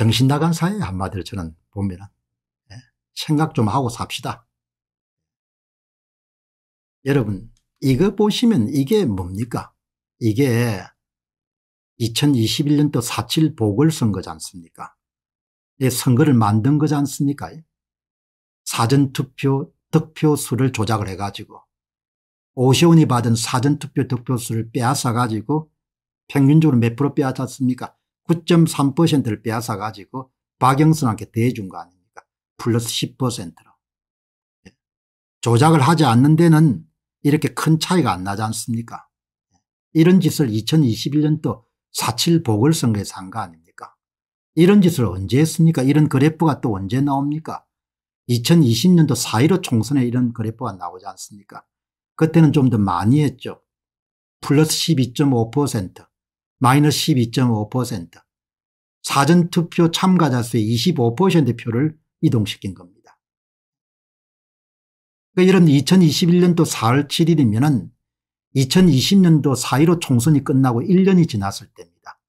정신 나간 사회 한마디로 저는 봅니다. 예. 생각 좀 하고 삽시다. 여러분 이거 보시면 이게 뭡니까? 이게 2021년도 4.7 보궐선거지 않습니까? 이 선거를 만든 거지 않습니까? 사전투표 득표수를 조작을 해가지고 오시온이 받은 사전투표 득표수를 빼앗아가지고 평균적으로 몇 프로 빼앗았습니까? 9.3%를 빼앗아 가지고 박영선한테 대준거 아닙니까 플러스 10%로. 예. 조작을 하지 않는 데는 이렇게 큰 차이가 안 나지 않습니까 예. 이런 짓을 2021년도 4.7 보궐선거에서 한 거 아닙니까 이런 짓을 언제 했습니까 이런 그래프가 또 언제 나옵니까 2020년도 4.15 총선에 이런 그래프가 나오지 않습니까 그때는 좀 더 많이 했죠 플러스 12.5% 마이너스 12.5% 사전투표 참가자 수의 25% 표를 이동시킨 겁니다. 그러니까 여러분 2021년도 4월 7일이면 은 2020년도 4.15 총선이 끝나고 1년이 지났을 때입니다.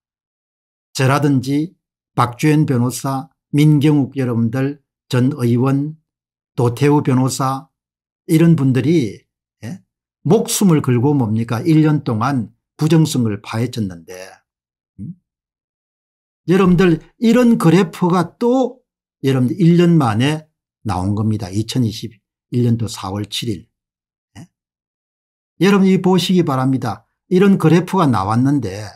저라든지 박주현 변호사, 민경욱 여러분들, 전 의원, 도태우 변호사 이런 분들이 예, 목숨을 걸고 뭡니까 1년 동안 부정성을 파헤쳤는데 음? 여러분들 이런 그래프가 또 여러분들 1년 만에 나온 겁니다. 2021년도 4월 7일. 네? 예? 여러분이 보시기 바랍니다. 이런 그래프가 나왔는데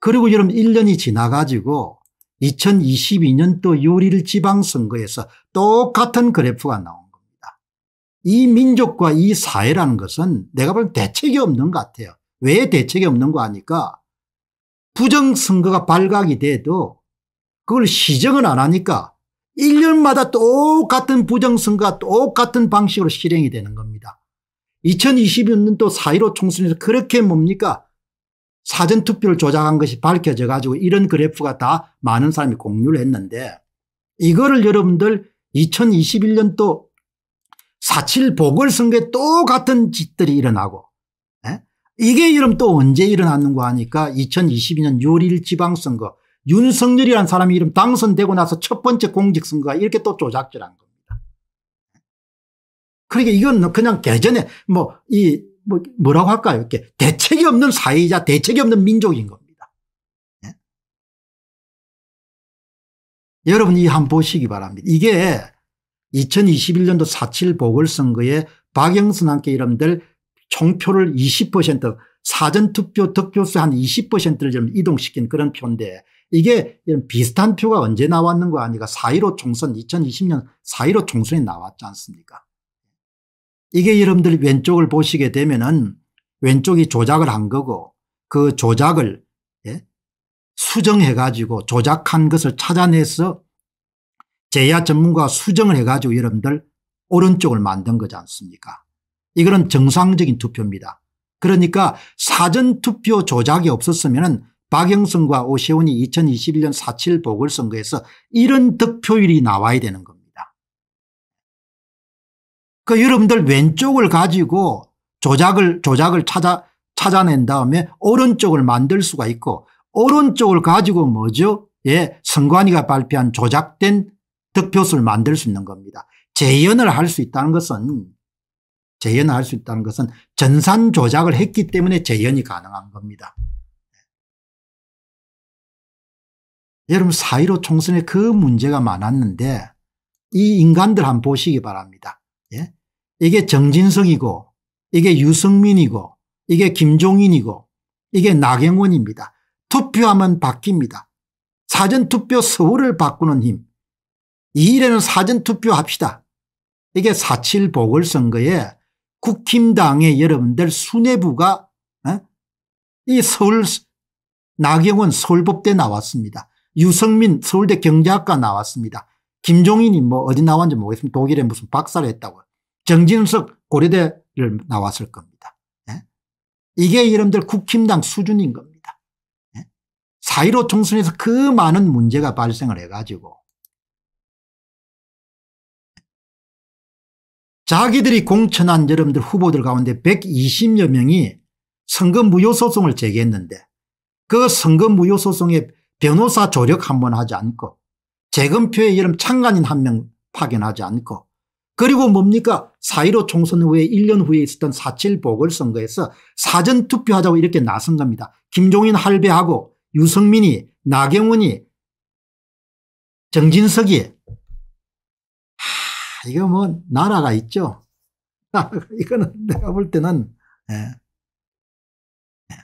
그리고 여러분 1년이 지나가지고 2022년도 요리를 지방선거에서 똑같은 그래프가 나온 겁니다. 이 민족과 이 사회라는 것은 내가 볼 대책이 없는 것 같아요. 왜 대책이 없는 거 아니까 부정선거가 발각이 돼도 그걸 시정을 안 하니까 1년마다 똑같은 부정선거가 똑같은 방식으로 실행이 되는 겁니다. 2021년도 4.15 총선에서 그렇게 뭡니까? 사전투표를 조작한 것이 밝혀져 가지고 이런 그래프가 다 많은 사람이 공유를 했는데 이거를 여러분들 2021년도 4.7 보궐선거에 똑같은 짓들이 일어나고 이게 이름 또 언제 일어났는고 하니까 2022년 6월 일 지방선거 윤석열이라는 사람이 이름 당선되고 나서 첫 번째 공직선거가 이렇게 또 조작질한 겁니다. 그러니까 이건 그냥 개전에 뭐, 이, 뭐, 뭐라고 할까요? 이렇게 대책이 없는 사회자, 대책이 없는 민족인 겁니다. 네? 여러분 이한 번 보시기 바랍니다. 이게 2021년도 4.7 보궐선거에 박영선 함께 이름들 총표를 20% 사전투표 득표수 한 20%를 좀 이동시킨 그런 표인데 이게 이런 비슷한 표가 언제 나왔는가 하니까 4.15 총선 2020년 4.15 총선이 나왔지 않습니까 이게 여러분들 왼쪽을 보시게 되면 은 왼쪽이 조작을 한 거고 그 조작을 예? 수정해 가지고 조작한 것을 찾아내서 제야 전문가 수정을 해 가지고 여러분들 오른쪽을 만든 거지 않습니까 이거는 정상적인 투표입니다. 그러니까 사전투표 조작이 없었으면 박영선과 오세훈이 2021년 4.7 보궐선거에서 이런 득표율이 나와야 되는 겁니다. 그 여러분들 왼쪽을 가지고 조작을 조작을 찾아 찾아낸 다음에 오른쪽을 만들 수가 있고 오른쪽을 가지고 뭐죠? 예, 선관위가 발표한 조작된 득표수를 만들 수 있는 겁니다. 재연을 할 수 있다는 것은 재현할수 있다는 것은 전산 조작을 했기 때문에 재현이 가능한 겁니다. 네. 여러분 사1로 총선에 그 문제가 많았는데 이 인간들 한번 보시기 바랍니다. 예? 이게 정진석이고 이게 유승민이고 이게 김종인이고 이게 나경원입니다. 투표하면 바뀝니다. 사전투표 서울을 바꾸는 힘. 이일에는 사전투표합시다. 이게 4.7 보궐선거에 국힘당의 여러분들 수뇌부가 어? 이 서울 나경원 서울법대 나왔습니다. 유성민 서울대 경제학과 나왔습니다. 김종인이 뭐 어디 나왔는지 모르겠습니다. 독일에 무슨 박사를 했다고. 정진석 고려대를 나왔을 겁니다. 예? 이게 여러분들 국힘당 수준인 겁니다. 예? 4.15 총선에서 그 많은 문제가 발생을 해가지고 자기들이 공천한 여러분들 후보들 가운데 120여 명이 선거 무효 소송을 제기했는데 그 선거 무효 소송에 변호사 조력 한 번 하지 않고 재검표에 여름 참관인한 명 파견하지 않고 그리고 뭡니까 4.15 총선 후에 1년 후에 있었던 4.7 보궐선거에서 사전투표하자고 이렇게 나선 겁니다. 김종인 할배하고 유승민이 나경원이 정진석이 이거 뭐 나라가 있죠. 이거는 내가 볼 때는 예. 예.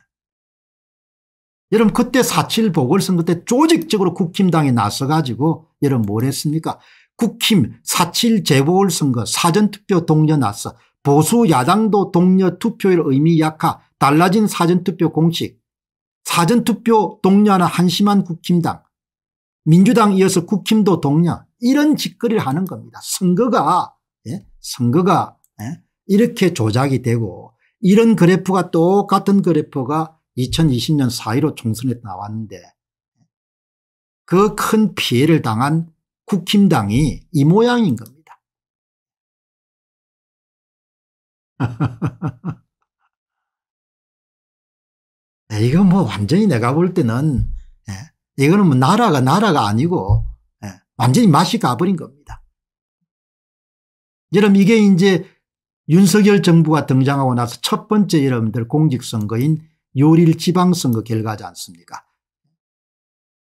여러분 그때 4.7 보궐선거 때 조직적으로 국힘당이 나서가지고 여러분 뭘 했습니까 국힘 4.7 재보궐선거 사전투표 동료 나서 보수 야당도 동료 투표율 의미 약화 달라진 사전투표 공식 사전투표 동료하는 한심한 국힘당 민주당 이어서 국힘도 동료 이런 짓거리를 하는 겁니다. 선거가 예? 선거가 예? 이렇게 조작이 되고 이런 그래프가 똑같은 그래프가 2020년 4.15 총선에 나왔는데 그 큰 피해를 당한 국힘당이 이 모양인 겁니다. 이거 뭐 완전히 내가 볼 때는 예? 이거는 뭐 나라가 나라가 아니고 완전히 맛이 가버린 겁니다. 여러분 이게 이제 윤석열 정부가 등장하고 나서 첫 번째 여러분들 공직선거인 6일 지방선거 결과지 않습니까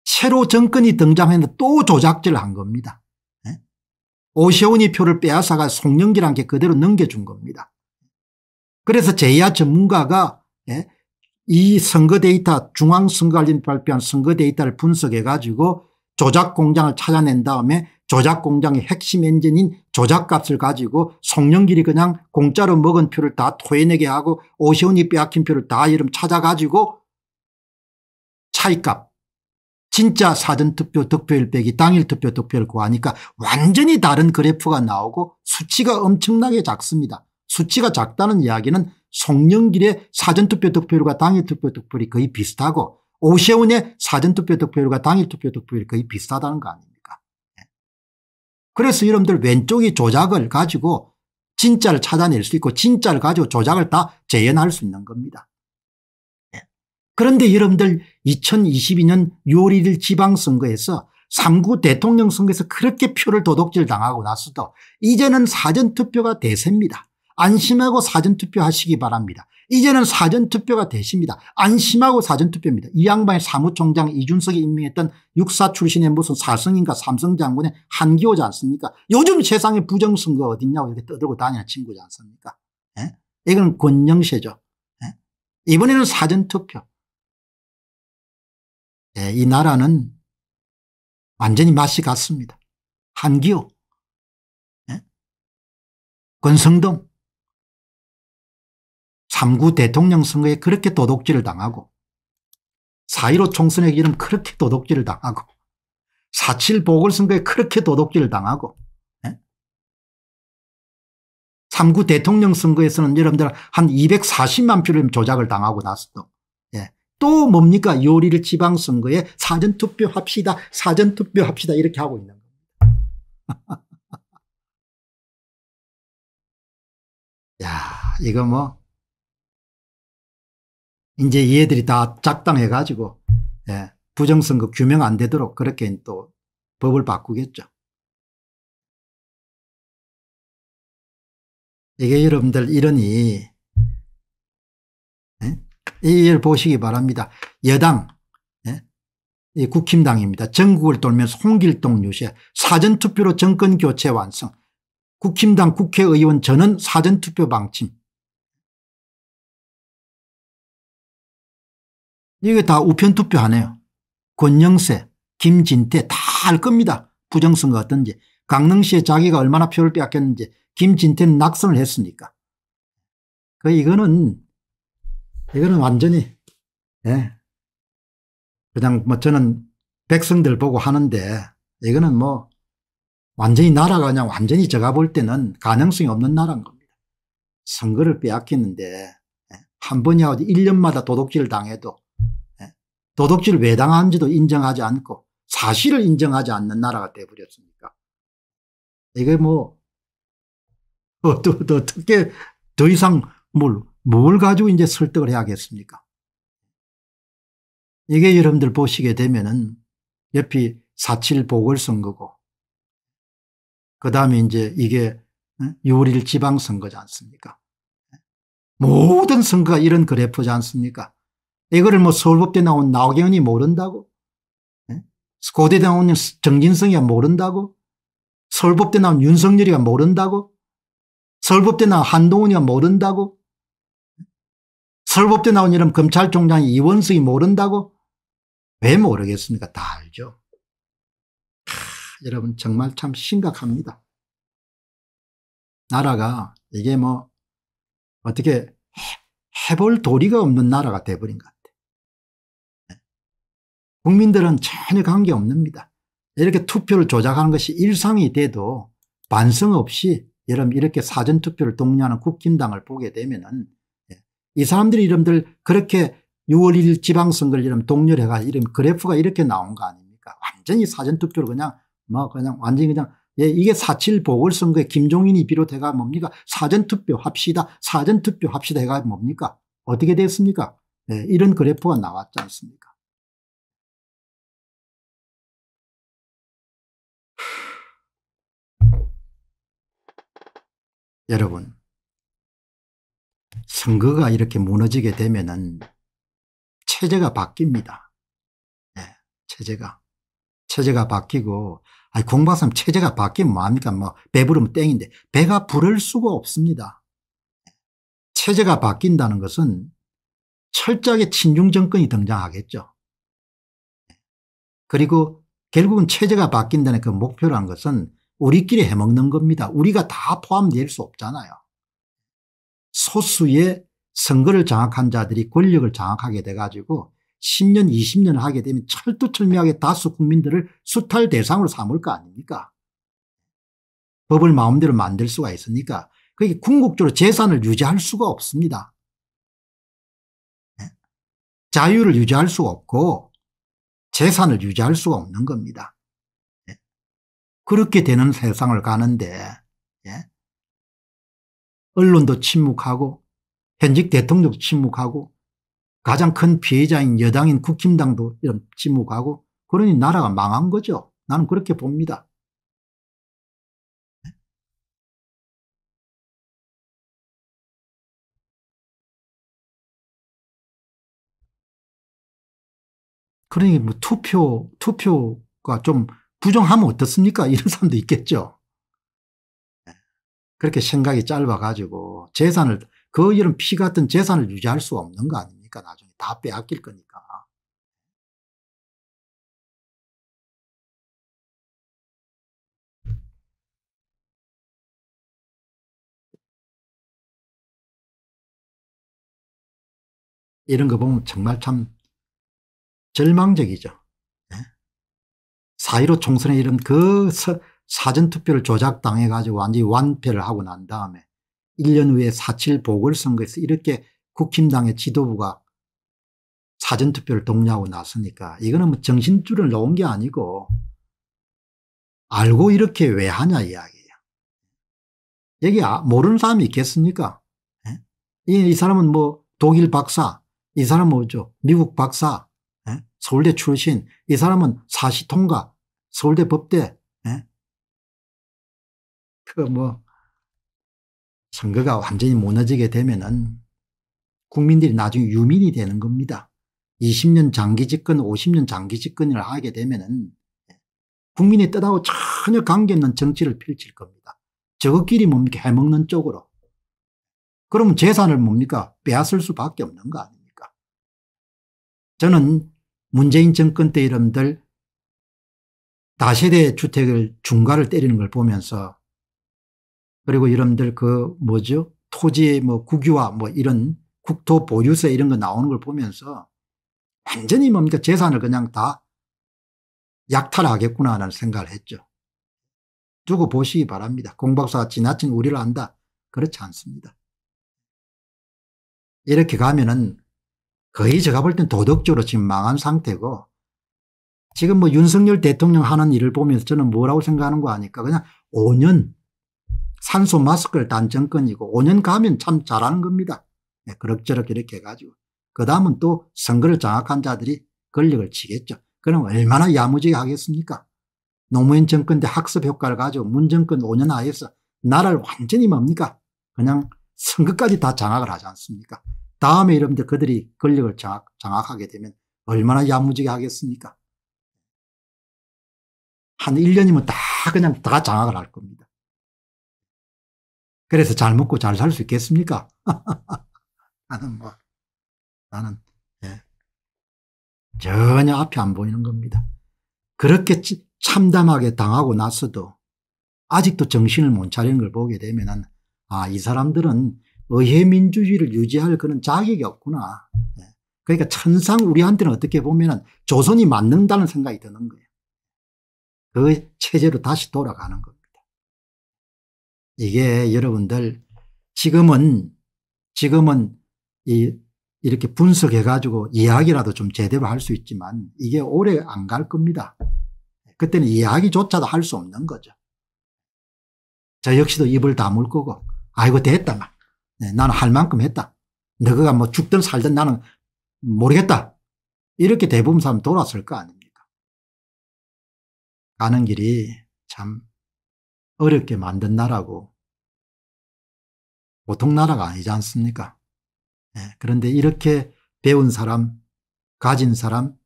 새로 정권이 등장했는데 또 조작질을 한 겁니다. 예? 오세훈이 표를 빼앗아가 송영길한테 그대로 넘겨준 겁니다. 그래서 제야 전문가가 예, 이 선거 데이터 중앙선거관리 발표한 선거 데이터를 분석해 가지고 조작 공장을 찾아낸 다음에 조작 공장의 핵심 엔진인 조작값을 가지고 송영길이 그냥 공짜로 먹은 표를 다 토해내게 하고 오시온이 빼앗긴 표를 다 이름 찾아가지고 차이값 진짜 사전투표 득표율 빼기 당일투표 득표율 구하니까 완전히 다른 그래프가 나오고 수치가 엄청나게 작습니다. 수치가 작다는 이야기는 송영길의 사전투표 득표율과 당일투표 득표율이 거의 비슷하고 오세훈의 사전투표 득표율과 당일투표 득표율이 거의 비슷하다는 거 아닙니까 예. 그래서 여러분들 왼쪽이 조작을 가지고 진짜를 찾아낼 수 있고 진짜를 가지고 조작을 다 재현할 수 있는 겁니다 예. 그런데 여러분들 2022년 6월 1일 지방선거에서 3구 대통령 선거에서 그렇게 표를 도둑질 당하고 나서도 이제는 사전투표가 대세입니다. 안심하고 사전투표 하시기 바랍니다. 이제는 사전투표가 되십니다 안심하고 사전투표입니다. 이 양반이 사무총장 이준석이 임명했던 육사 출신의 무슨 사성인가 삼성 장군의 한기호지 않습니까? 요즘 세상에 부정선거 어딨냐고 이렇게 떠들고 다니는 친구지 않습니까? 예? 이건 권영세죠. 예? 이번에는 사전투표. 예, 이 나라는 완전히 맛이 갔습니다. 한기호, 예? 권성동, 3구 대통령 선거에 그렇게 도둑질을 당하고 4.15 총선에 기름 그렇게 도둑질을 당하고 4.7 보궐선거에 그렇게 도둑질을 당하고 3구 예? 대통령 선거에서는 여러분들 한 240만 표를 조작을 당하고 났어. 예. 또 뭡니까? 요리를 지방선거에 사전투표 합시다. 사전투표 합시다. 이렇게 하고 있는 겁니다. 야, 이거 뭐 이제 얘들이 다 작당해 가지고 예, 부정선거 규명 안 되도록 그렇게 또 법을 바꾸겠죠. 이게 여러분들 이러니 예? 이걸 보시기 바랍니다. 여당 예? 이 국힘당입니다. 전국을 돌면서 홍길동 유세 사전투표로 정권교체 완성 국힘당 국회의원 전원 사전투표 방침 이게 다 우편 투표하네요. 권영세, 김진태 다알 겁니다. 부정선거 어떤지. 강릉시에 자기가 얼마나 표를 빼앗겼는지 김진태는 낙선을 했으니까. 그 이거는 이거는 완전히 예. 그냥 뭐 저는 백성들 보고 하는데 이거는 뭐 완전히 나라가 그냥 완전히 제가 볼 때는 가능성이 없는 나라인 겁니다. 선거를 빼앗기는데 예. 한 번이라도 1년마다 도둑질 당해도 도둑질 을왜 당하는지도 인정하지 않고 사실을 인정하지 않는 나라가 돼버렸습니까 이게 뭐 어떻게 더, 이상 뭘, 뭘 가지고 이제 설득을 해야겠습니까 이게 여러분들 보시게 되면은 옆이 4.7 보궐선거고 그 다음에 이제 이게 6.1 지방선거지 않습니까 예? 모든 선거가 이런 그래프지 않습니까 이거를 뭐 서울법대 나온 나경원이 모른다고? 네? 예? 고대 나온 정진성이가 모른다고? 서울법대 나온 윤석열이가 모른다고? 서울법대 나온 한동훈이가 모른다고? 서울법대 나온 이름 검찰총장 이원석이 모른다고? 왜 모르겠습니까? 다 알죠. 하, 여러분 정말 참 심각합니다. 나라가 이게 뭐 어떻게 해볼 도리가 없는 나라가 돼버린 것 국민들은 전혀 관계없습니다. 이렇게 투표를 조작하는 것이 일상이 돼도 반성 없이 여러분 이렇게 사전투표를 독려하는 국힘당을 보게 되면 은이 예, 사람들이 이름들 그렇게 6월 1일 지방선거를 이름 독려를 해가지고 이름 그래프가 이렇게 나온 거 아닙니까 완전히 사전투표를 그냥 뭐 그냥 완전히 그냥 예, 이게 4.7 보궐선거에 김종인이 비롯해가 뭡니까 사전투표 합시다 사전투표 합시다 해가 뭡니까 어떻게 됐습니까 예, 이런 그래프가 나왔지 않습니까 여러분 선거가 이렇게 무너지게 되면 은 체제가 바뀝니다. 네, 체제가. 체제가 바뀌고 아니 공박사람 체제가 바뀌면 뭐합니까 뭐 배부르면 땡인데 배가 부를 수가 없습니다. 체제가 바뀐다는 것은 철저하게 친중 정권이 등장하겠죠. 그리고 결국은 체제가 바뀐다는 그 목표란 것은 우리끼리 해먹는 겁니다. 우리가 다 포함될 수 없잖아요. 소수의 선거를 장악한 자들이 권력을 장악하게 돼가지고 10년 20년 하게 되면 철두철미하게 다수 국민들을 수탈 대상으로 삼을 거 아닙니까? 법을 마음대로 만들 수가 있으니까 그게 궁극적으로 재산을 유지할 수가 없습니다. 예? 자유를 유지할 수가 없고 재산을 유지할 수가 없는 겁니다. 그렇게 되는 세상을 가는데 예? 언론도 침묵하고 현직 대통령도 침묵하고 가장 큰 피해자인 여당인 국힘당도 이런 침묵하고 그러니 나라가 망한 거죠. 나는 그렇게 봅니다. 예? 그러니 뭐 투표, 투표가 좀 부정하면 어떻습니까? 이런 사람도 있겠죠. 네. 그렇게 생각이 짧아가지고 재산을 그 이런 피 같은 재산을 유지할 수 없는 거 아닙니까? 나중에 다 빼앗길 거니까. 이런 거 보면 정말 참 절망적이죠. 4.15 총선에 이런 그 사전투표를 조작당해 가지고 완전히 완패를 하고 난 다음에 1년 후에 4.7 보궐선거에서 이렇게 국힘당의 지도부가 사전투표를 독려하고 나서니까 이거는 뭐 정신줄을 놓은 게 아니고 알고 이렇게 왜 하냐 이야기예요. 여기 아, 모르는 사람이 있겠습니까? 예? 이, 사람은 뭐 독일 박사, 이 사람은 뭐죠? 미국 박사, 예? 서울대 출신, 이 사람은 사시통과 서울대 법대 예? 그뭐 선거가 완전히 무너지게 되면은 국민들이 나중에 유민이 되는 겁니다. 20년 장기 집권 50년 장기 집권을 하게 되면은 국민의 뜻하고 전혀 관계없는 정치를 펼칠 겁니다. 저것끼리 뭡니까 해먹는 쪽으로. 그럼 재산을 뭡니까 빼앗을 수밖에 없는 거 아닙니까 저는 문재인 정권 때 이름들 다세대 주택을 중과를 때리는 걸 보면서 그리고 여러분들 그 뭐죠 토지의 뭐 국유화 뭐 이런 국토 보유세 이런 거 나오는 걸 보면서 완전히 뭡니까 재산을 그냥 다 약탈하겠구나 하는 생각을 했죠. 두고 보시기 바랍니다. 공박사 가 지나친 우리를 안다. 그렇지 않습니다. 이렇게 가면은 거의 제가 볼 땐 도덕적으로 지금 망한 상태고 지금 뭐 윤석열 대통령 하는 일을 보면서 저는 뭐라고 생각하는 거 아니까 그냥 5년 산소 마스크를 단 정권이고 5년 가면 참 잘하는 겁니다. 네, 그럭저럭 이렇게 해가지고. 그 다음은 또 선거를 장악한 자들이 권력을 치겠죠. 그럼 얼마나 야무지게 하겠습니까? 노무현 정권 때 학습 효과를 가지고 문 정권 5년 하에서 나라를 완전히 뭡니까? 그냥 선거까지 다 장악을 하지 않습니까? 다음에 이러면 그들이 권력을 장악, 장악하게 되면 얼마나 야무지게 하겠습니까? 한 1년이면 다 그냥 다 장악을 할 겁니다. 그래서 잘 먹고 잘 살 수 있겠습니까? 나는 뭐, 나는, 예. 전혀 앞이 안 보이는 겁니다. 그렇게 참담하게 당하고 나서도 아직도 정신을 못 차리는 걸 보게 되면 아, 이 사람들은 의회민주주의를 유지할 그런 자격이 없구나. 예. 그러니까 천상 우리한테는 어떻게 보면 조선이 맞는다는 생각이 드는 거예요. 그 체제로 다시 돌아가는 겁니다. 이게 여러분들 지금은 지금은 이 이렇게 분석해 가지고 이야기라도 좀 제대로 할 수 있지만 이게 오래 안 갈 겁니다. 그때는 이야기조차도 할 수 없는 거죠. 저 역시도 입을 다물 거고 아이고 됐다 나 네, 나는 할 만큼 했다. 너가 뭐 죽든 살든 나는 모르겠다. 이렇게 대부분 사람 돌았을 거 아닙니까? 가는 길이 참 어렵게 만든 나라고 보통 나라가 아니지 않습니까? 네. 그런데 이렇게 배운 사람, 가진 사람,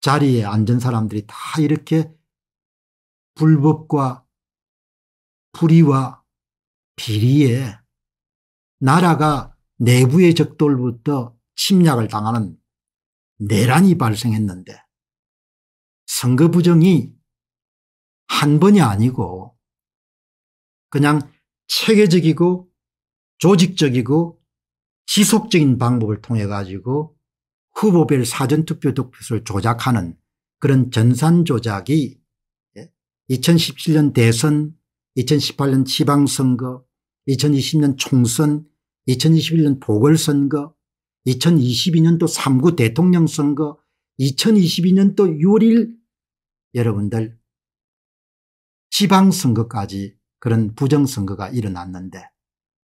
자리에 앉은 사람들이 다 이렇게 불법과 불의와 비리에 나라가 내부의 적돌부터 침략을 당하는 내란이 발생했는데 선거 부정이 한 번이 아니고 그냥 체계적이고 조직적이고 지속적인 방법을 통해 가지고 후보별 사전투표 득표수를 조작하는 그런 전산조작이 2017년 예, 대선 2018년 지방선거 2020년 총선 2021년 보궐선거 2022년도 3구 대통령 선거 2022년도 6월 1 여러분들 지방선거까지 그런 부정선거가 일어났는데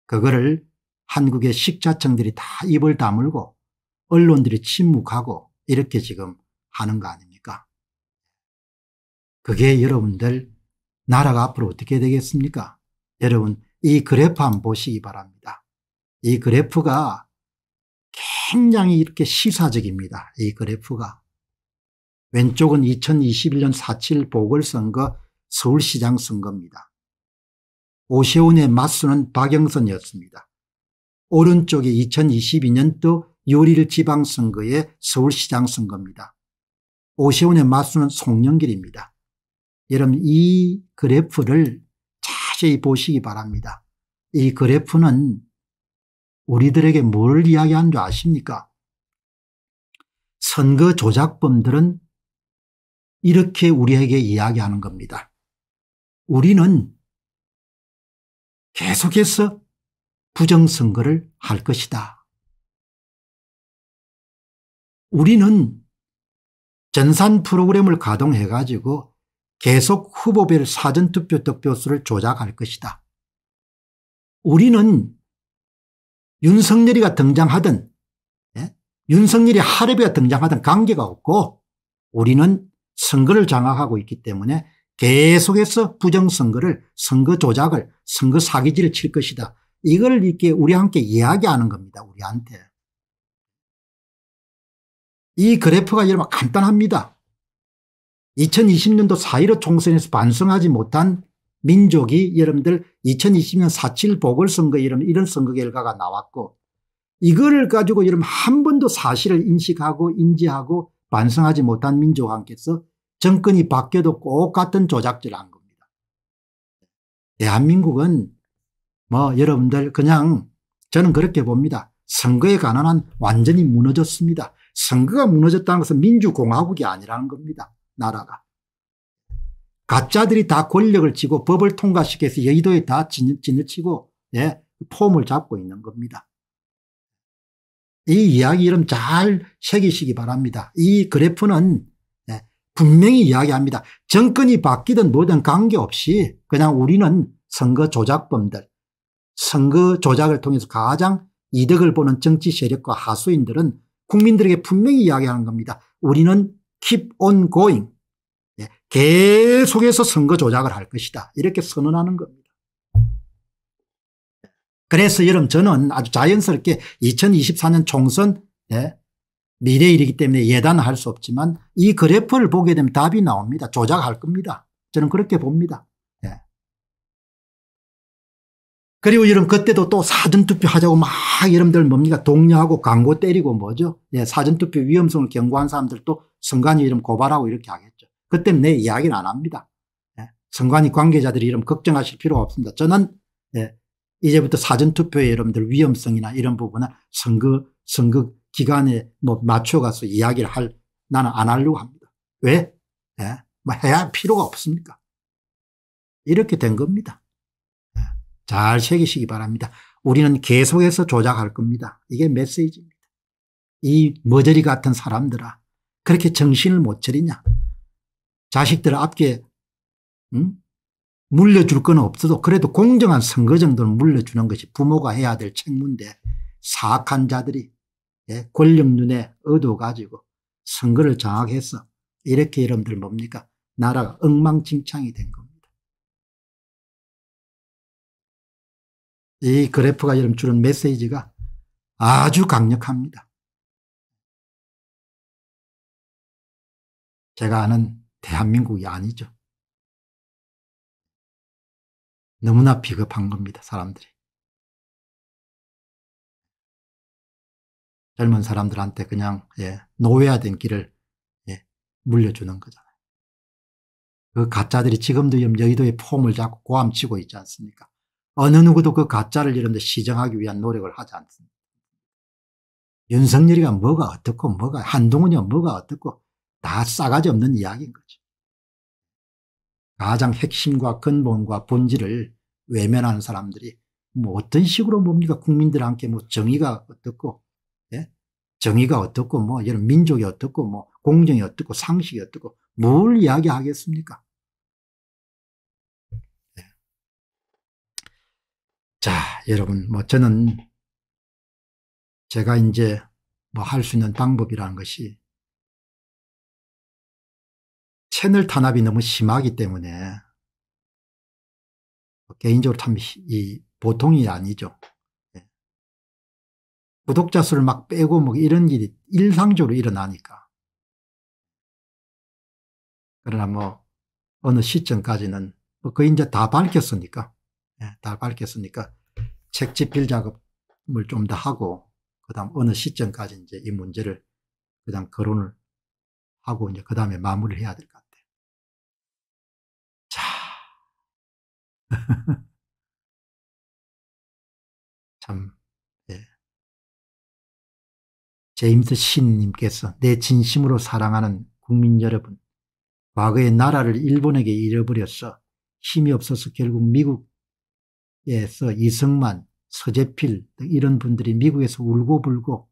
그거를 한국의 식자청들이다 입을 다물고 언론들이 침묵하고 이렇게 지금 하는 거 아닙니까? 그게 여러분들 나라가 앞으로 어떻게 되겠습니까? 여러분 이 그래프 한번 보시기 바랍니다. 이 그래프가 굉장히 이렇게 시사적입니다. 이 그래프가. 왼쪽은 2021년 4.7 보궐선거 서울시장 선거입니다. 오세훈의 맞수는 박영선이었습니다. 오른쪽이 2022년도 요리를 지방선거의 서울시장 선거입니다. 오세훈의 맞수는 송영길입니다. 여러분 이 그래프를 자세히 보시기 바랍니다. 이 그래프는 우리들에게 뭘 이야기하는 줄 아십니까? 선거 조작범들은 이렇게 우리에게 이야기하는 겁니다. 우리는 계속해서 부정선거를 할 것이다. 우리는 전산 프로그램을 가동해 가지고 계속 후보별 사전투표 득표수를 조작할 것이다. 우리는 윤석열이가 등장하든 예? 윤석열이 하레비가 등장하든 관계가 없고 우리는 선거를 장악하고 있기 때문에 계속해서 부정선거를 선거 조작을 선거 사기질을 칠 것이다. 이걸 이렇게 우리 함께 이야기하는 겁니다. 우리한테. 이 그래프가 여러분 간단합니다. 2020년도 4.15 총선에서 반성하지 못한 민족이 여러분들 2020년 4.7 보궐선거 이런, 이런 선거 결과가 나왔고 이거를 가지고 여러분 한 번도 사실을 인식하고 인지하고 반성하지 못한 민족한께서 정권이 바뀌어도 꼭 같은 조작질 한 겁니다. 대한민국은 뭐 여러분들 그냥 저는 그렇게 봅니다. 선거에 관한 한 완전히 무너졌습니다. 선거가 무너졌다는 것은 민주공화국이 아니라는 겁니다. 나라가. 가짜들이 다 권력을 쥐고 법을 통과시켜서 여의도에 다 진을, 진을 치고 예, 폼을 잡고 있는 겁니다. 이 이야기 이름 잘 새기시기 바랍니다. 이 그래프는 분명히 이야기합니다. 정권이 바뀌든 뭐든 관계없이 그냥 우리는 선거 조작범들 선거 조작을 통해서 가장 이득을 보는 정치 세력과 하수인들은 국민들에게 분명히 이야기하는 겁니다. 우리는 keep on going 예, 계속해서 선거 조작을 할 것이다 이렇게 선언하는 겁니다. 그래서 여러분 저는 아주 자연스럽게 2024년 총선 예, 미래일이기 때문에 예단할 수 없지만 이 그래프를 보게 되면 답이 나옵니다. 조작할 겁니다. 저는 그렇게 봅니다. 예. 그리고 여러분 그때도 또 사전투표 하자고 막 여러분들 뭡니까 독려하고 광고 때리고 뭐죠. 예, 사전투표 위험성을 경고한 사람들도 선관위 이름 고발하고 이렇게 하겠죠. 그때는 내 이야기는 안 합니다. 예. 선관위 관계자들이 이름 걱정하실 필요가 없습니다. 저는 예, 이제부터 사전투표의 여러분들 위험성이나 이런 부분은 선거, 선거 기간에 뭐 맞춰가서 이야기를 할 나는 안 하려고 합니다. 왜? 예? 뭐 해야 할 필요가 없습니까? 이렇게 된 겁니다. 예. 잘 새기시기 바랍니다. 우리는 계속해서 조작할 겁니다. 이게 메시지입니다. 이 머저리 같은 사람들아 그렇게 정신을 못 차리냐. 자식들 앞에 음? 물려줄 건 없어도 그래도 공정한 선거 정도는 물려주는 것이 부모가 해야 될 책무인데 사악한 자들이 예, 권력 눈에 얻어 가지고 선거를 장악해서 이렇게 여러분들 뭡니까? 나라가 엉망진창이 된 겁니다. 이 그래프가 여러분 주는 메시지가 아주 강력합니다. 제가 아는 대한민국이 아니죠. 너무나 비겁한 겁니다, 사람들이. 젊은 사람들한테 그냥 예, 노예화된 길을 예, 물려주는 거잖아요. 그 가짜들이 지금도 여의도에 폼을 잡고 고함치고 있지 않습니까? 어느 누구도 그 가짜를 이런데 시정하기 위한 노력을 하지 않습니다. 윤석열이가 뭐가 어떻고 뭐가 한동훈이 뭐가 어떻고 다 싸가지 없는 이야기인 거죠. 가장 핵심과 근본과 본질을 외면하는 사람들이 뭐 어떤 식으로 뭡니까 국민들한테 뭐 정의가 어떻고 예? 정의가 어떻고 뭐 이런 민족이 어떻고 뭐 공정이 어떻고 상식이 어떻고 뭘 이야기하겠습니까? 예. 자, 여러분 뭐 저는 제가 이제 뭐 할 수 있는 방법이라는 것이 채널 탄압이 너무 심하기 때문에 뭐 개인적으로 참이 보통이 아니죠. 구독자 수를 막 빼고 뭐 이런 일이 일상적으로 일어나니까. 그러나 뭐 어느 시점까지는 뭐 거의 이제 다 밝혔으니까 예, 다 밝혔으니까 책 집필 작업을 좀 더 하고 그다음 어느 시점까지 이제 이 문제를 그냥 거론을 하고 이제 그 다음에 마무리를 해야 될 것 같아요. 자. 참 제임스 신님께서 내 진심으로 사랑하는 국민 여러분, 과거에 나라를 일본에게 잃어버렸어 힘이 없어서 결국 미국에서 이승만, 서재필 이런 분들이 미국에서 울고불고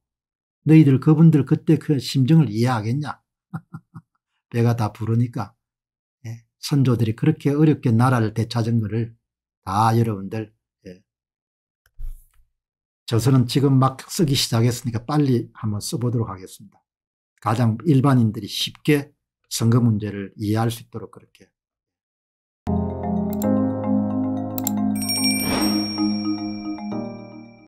너희들 그분들 그때 그 심정을 이해하겠냐? 배가 다 부르니까 예, 선조들이 그렇게 어렵게 나라를 되찾은 거를 다 여러분들 저서는 지금 막 쓰기 시작했으니까 빨리 한번 써보도록 하겠습니다. 가장 일반인들이 쉽게 선거 문제를 이해할 수 있도록 그렇게